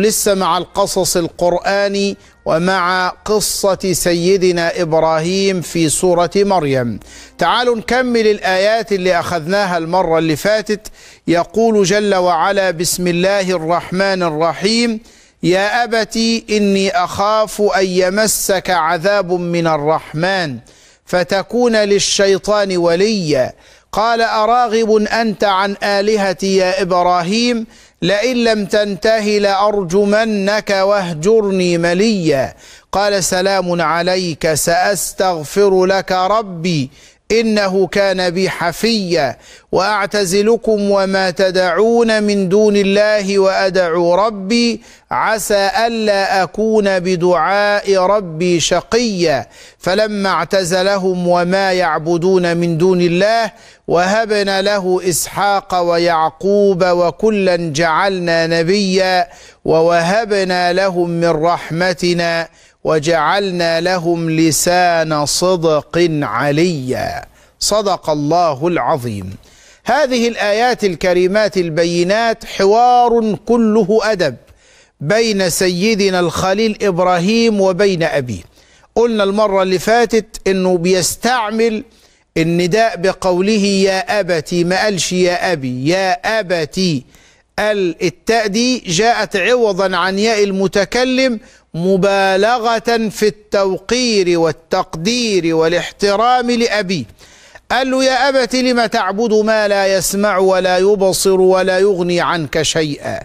لسه مع القصص القرآني ومع قصة سيدنا إبراهيم في سورة مريم تعالوا نكمل الآيات اللي أخذناها المرة اللي فاتت يقول جل وعلا بسم الله الرحمن الرحيم يا ابت إني أخاف أن يمسك عذاب من الرحمن فتكون للشيطان وليا قال أراغب أنت عن آلهتي يا إبراهيم لئن لم تنته لأرجمنك واهجرني مليا قال سلام عليك سأستغفر لك ربي إنه كان بي حفيا وأعتزلكم وما تدعون من دون الله وأدعو ربي عسى ألا أكون بدعاء ربي شقيا فلما اعتزلهم وما يعبدون من دون الله وهبنا له إسحاق ويعقوب وكلا جعلنا نبيا ووهبنا لهم من رحمتنا وجعلنا لهم لسان صدق عليا صدق الله العظيم هذه الايات الكريمات البينات حوار كله ادب بين سيدنا الخليل ابراهيم وبين ابيه قلنا المره اللي فاتت انه بيستعمل النداء بقوله يا ابتي ما قالش يا ابي يا ابتي التاء دي جاءت عوضا عن ياء المتكلم مبالغة في التوقير والتقدير والاحترام لأبيه قال له يا أبت لم تعبد ما لا يسمع ولا يبصر ولا يغني عنك شيئا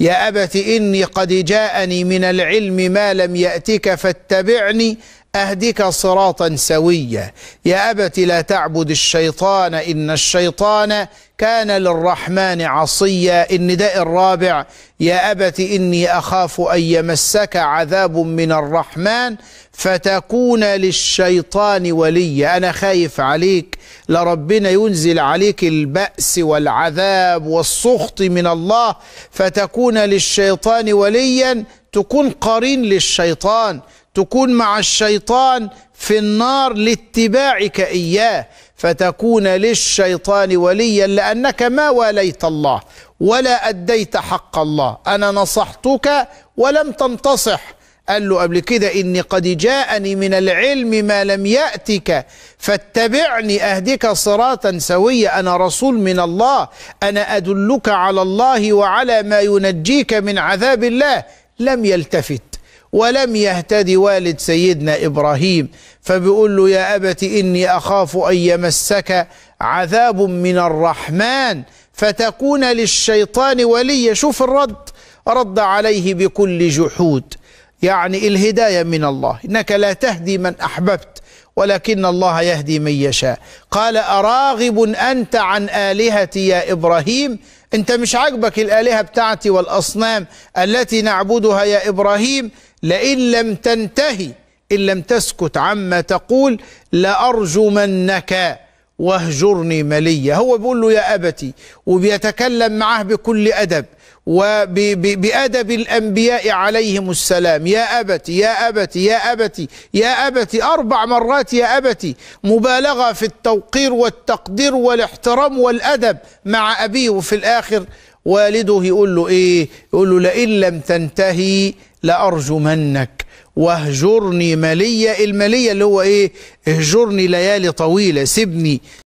يا أبت إني قد جاءني من العلم ما لم يأتك فاتبعني أهدك صراطا سويا يا أبت لا تعبد الشيطان إن الشيطان كان للرحمن عصيا النداء الرابع يا أبت إني أخاف أن يمسك عذاب من الرحمن فتكون للشيطان وليا أنا خايف عليك لربنا ينزل عليك البأس والعذاب والسخط من الله فتكون للشيطان وليا تكون قرين للشيطان تكون مع الشيطان في النار لاتباعك إياه فتكون للشيطان وليا لأنك ما واليت الله ولا أديت حق الله أنا نصحتك ولم تنتصح قال له قبل كده إني قد جاءني من العلم ما لم يأتك فاتبعني أهدك صراطا سويا أنا رسول من الله أنا أدلك على الله وعلى ما ينجيك من عذاب الله لم يلتفت ولم يهتدي والد سيدنا إبراهيم فبيقول له يا أبت إني أخاف أن يمسك عذاب من الرحمن فتكون للشيطان وليا شوف الرد رد عليه بكل جحود يعني الهداية من الله إنك لا تهدي من أحببت ولكن الله يهدي من يشاء قال أراغب أنت عن آلهتي يا إبراهيم أنت مش عاجبك الآلهة بتاعتي والأصنام التي نعبدها يا إبراهيم لئن لم تنتهي إن لم تسكت عما تقول لأرجمنك واهجرني مليا هو بيقول له يا أبتي وبيتكلم معه بكل أدب وبأدب الأنبياء عليهم السلام يا أبتي يا أبتي يا أبتي يا أبتي أربع مرات يا أبتي مبالغة في التوقير والتقدير والاحترام والأدب مع أبيه وفي الآخر والده يقول له ايه يقول له لئن لم تنتهي لارجمنك واهجرني مليا الماليه اللي هو ايه اهجرني ليالي طويله سيبني